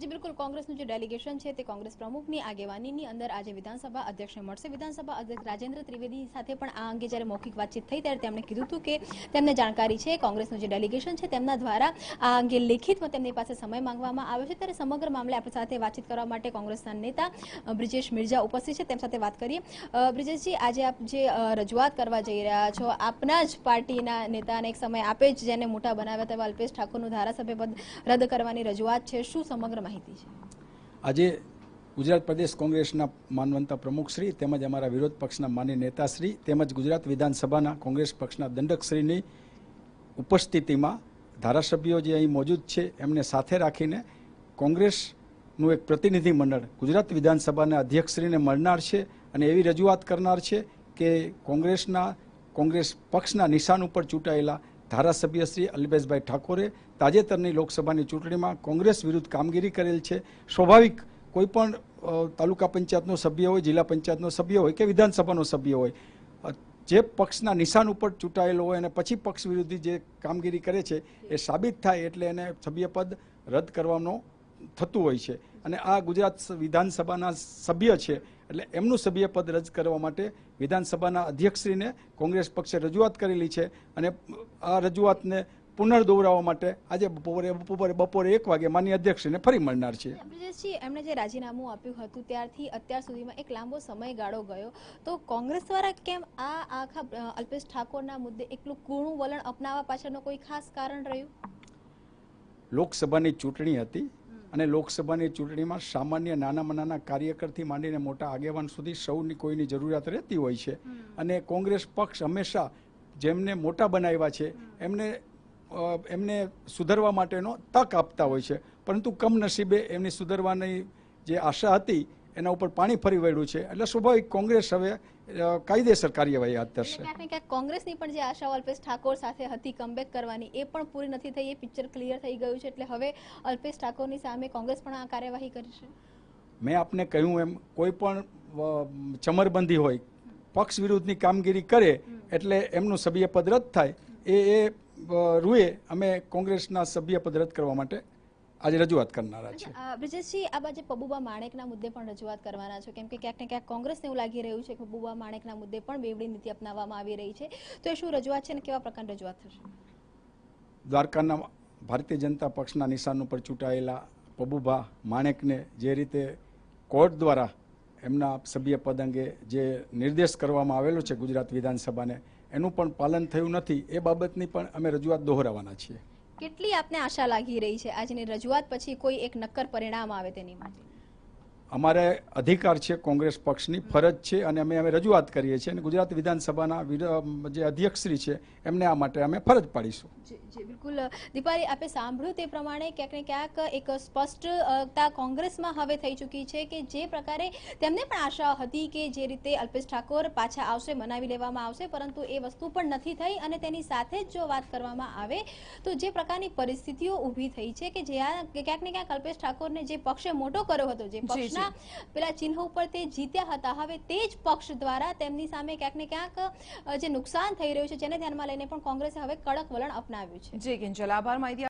જે બિલકુલ કોંગ્રેસનું જે ડેલિગેશન છે તે કોંગ્રેસ પ્રમુખની આગેવાનીની અંદર આજે વિધાનસભા અધ્યક્ષને મળશે વિધાનસભા અધ્યક્ષ રાજેન્દ્ર ત્રિવેદી સાથે પણ આ અંગે જ્યારે મૌખિક વાતચીત થઈ ત્યારે તેમણે કીધું હતું કે તેમને જાણકારી છે કોંગ્રેસનું જે ડેલિગેશન છે તેમના દ્વારા આ અંગે લેખિતમાં તેમની પાસે સમય માંગવામાં આવ્યો છે ત્યારે સમગ્ર મામલે આપણી સાથે વાતચીત કરવા માટે કોંગ્રેસના નેતા બ્રિજેશ મિર્જા ઉપસ્થિત છે તેમ સાથે વાત કરીએ બ્રિજેશજી આજે આપ જે રજૂઆત કરવા જઈ રહ્યા છો આપના જ પાર્ટીના નેતાને એક સમય આપે જ જેને મોટા બનાવ્યા તેવા અલ્પેશ ઠાકોરનું ધારાસભ્ય પદ રદ કરવાની રજૂઆત છે શું સમગ્ર માહિતી છે આજે ગુજરાત પ્રદેશ કોંગ્રેસના માનવંતા પ્રમુખશ્રી તેમજ અમારા વિરોધ પક્ષના માન્ય નેતાશ્રી તેમજ ગુજરાત વિધાનસભાના કોંગ્રેસ પક્ષના દંડકશ્રીની ઉપસ્થિતિમાં ધારાસભ્યો જે અહીં મોજૂદ છે એમને સાથે રાખીને કોંગ્રેસનું એક પ્રતિનિધિ મંડળ ગુજરાત વિધાનસભાના અધ્યક્ષશ્રીને મળનાર છે અને એવી રજૂઆત કરનાર છે કે કોંગ્રેસના કોંગ્રેસ પક્ષના નિશાન ઉપર ચૂંટાયેલા ધારાસભ્ય શ્રી અલ્પેશભાઈ ઠાકોરે તાજેતરની લોકસભાની ચૂંટણીમાં કોંગ્રેસ વિરુદ્ધ કામગીરી કરેલ છે સ્વાભાવિક કોઈપણ તાલુકા પંચાયતનો સભ્ય હોય જિલ્લા પંચાયતનો સભ્ય હોય કે વિધાનસભાનો સભ્ય હોય જે પક્ષના નિશાન ઉપર ચૂંટાયેલો હોય અને પછી પક્ષ વિરુદ્ધ જે કામગીરી કરે છે એ સાબિત થાય એટલે એને સભ્યપદ રદ કરવાનો થતું હોય છે અને આ ગુજરાત વિધાનસભાના સભ્ય છે એટલે એમનું સભ્યપદ રદ કરવા માટે વિધાનસભાના અધ્યક્ષશ્રીને કોંગ્રેસ પક્ષે રજૂઆત કરેલી છે અને આ રજૂઆતને પુનર્દોરાવવા માટે આજે બપોરે બપોરે બપોરે એક વાગે માન્ય અધ્યક્ષને ફરી મળનાર છે એમણે જે રાજીનામું આપ્યું હતું ત્યારથી અત્યાર સુધીમાં એક લાંબો સમયગાળો ગયો તો કોંગ્રેસ દ્વારા કેમ આ આખા અલ્પેશ ઠાકોરના મુદ્દે એકલું કૂણું વલણ અપનાવવા પાછળનો કોઈ ખાસ કારણ રહ્યું લોકસભાની ચૂંટણી હતી અને લોકસભાની ચૂંટણીમાં સામાન્ય નાનામાં નાના કાર્યકરથી માંડીને મોટા આગેવાન સુધી સૌની કોઈની જરૂરિયાત રહેતી હોય છે અને કોંગ્રેસ પક્ષ હંમેશા જેમને મોટા બનાવ્યા છે એમને એમને સુધરવા માટેનો તક આપતા હોય છે પરંતુ કમનસીબે એમની સુધરવાની જે આશા હતી એના ઉપર પાણી ફરી વળ્યું છે એટલે સ્વાભાવિક કોંગ્રેસ હવે કાયદેસર કાર્યવાહી હાથ ધરશે ક્યાંક કોંગ્રેસની પણ જે આશા અલ્પેશ ઠાકોર સાથે હતી કમબેક કરવાની એ પણ પૂરી નથી થઈ એ પિક્ચર ક્લિયર થઈ ગયું છે એટલે હવે અલ્પેશ ઠાકોરની સામે કોંગ્રેસ પણ આ કાર્યવાહી કરશે મેં આપને કહ્યું એમ કોઈ પણ ચમરબંધી હોય પક્ષ વિરુદ્ધની કામગીરી કરે એટલે એમનું સભ્યપદ રદ થાય એ એ રૂએ અમે કોંગ્રેસના સભ્યપદ રદ કરવા માટે આજે રજૂઆત કરનારા છે બ્રિજેશજી આ બાજે પબુબા માણેકના મુદ્દે પણ રજૂઆત કરવાના છો કેમ કે ક્યાંક ને ક્યાંક કોંગ્રેસને એવું લાગી રહ્યું છે કે પબુબા માણેકના મુદ્દે પણ બેવડી નીતિ અપનાવવામાં આવી રહી છે તો એ શું રજૂઆત છે અને કેવા પ્રકારની રજૂઆત થશે દ્વારકાના ભારતીય જનતા પક્ષના નિશાન ઉપર ચૂંટાયેલા પબુભા માણેકને જે રીતે કોર્ટ દ્વારા એમના સભ્ય પદ અંગે જે નિર્દેશ કરવામાં આવેલો છે ગુજરાત વિધાનસભાને એનું પણ પાલન થયું નથી એ બાબતની પણ અમે રજૂઆત દોહરાવાના છીએ કેટલી આપને આશા લાગી રહી છે આજની રજૂઆત પછી કોઈ એક નક્કર પરિણામ આવે તેની માટે અમારે અધિકાર છે કોંગ્રેસ પક્ષની ફરજ છે અને અમે અમે રજૂઆત કરીએ છીએ અને ગુજરાત વિધાનસભાના જે અધ્યક્ષશ્રી છે એમને આ માટે અમે ફરજ પાડીશું બિલકુલ દીપાલી આપે સાંભળ્યું તે પ્રમાણે ક્યાંક ને ક્યાંક એક સ્પષ્ટતા કોંગ્રેસમાં હવે થઈ ચૂકી છે કે જે પ્રકારે તેમને પણ આશા હતી કે જે રીતે અલ્પેશ ઠાકોર પાછા આવશે મનાવી લેવામાં આવશે પરંતુ એ વસ્તુ પણ નથી થઈ અને તેની સાથે જ જો વાત કરવામાં આવે તો જે પ્રકારની પરિસ્થિતિઓ ઊભી થઈ છે કે જ્યાં ક્યાંક ને ક્યાંક અલ્પેશ ઠાકોરને જે પક્ષે મોટો કર્યો હતો જે પક્ષના પોતાના પેલા ચિહ્ન ઉપર તે જીત્યા હતા હવે તે જ પક્ષ દ્વારા તેમની સામે ક્યાંક ને ક્યાંક જે નુકસાન થઈ રહ્યું છે જેને ધ્યાનમાં લઈને પણ કોંગ્રેસે હવે કડક વલણ અપનાવ્યું છે જી કિંજલ આભાર માહિતી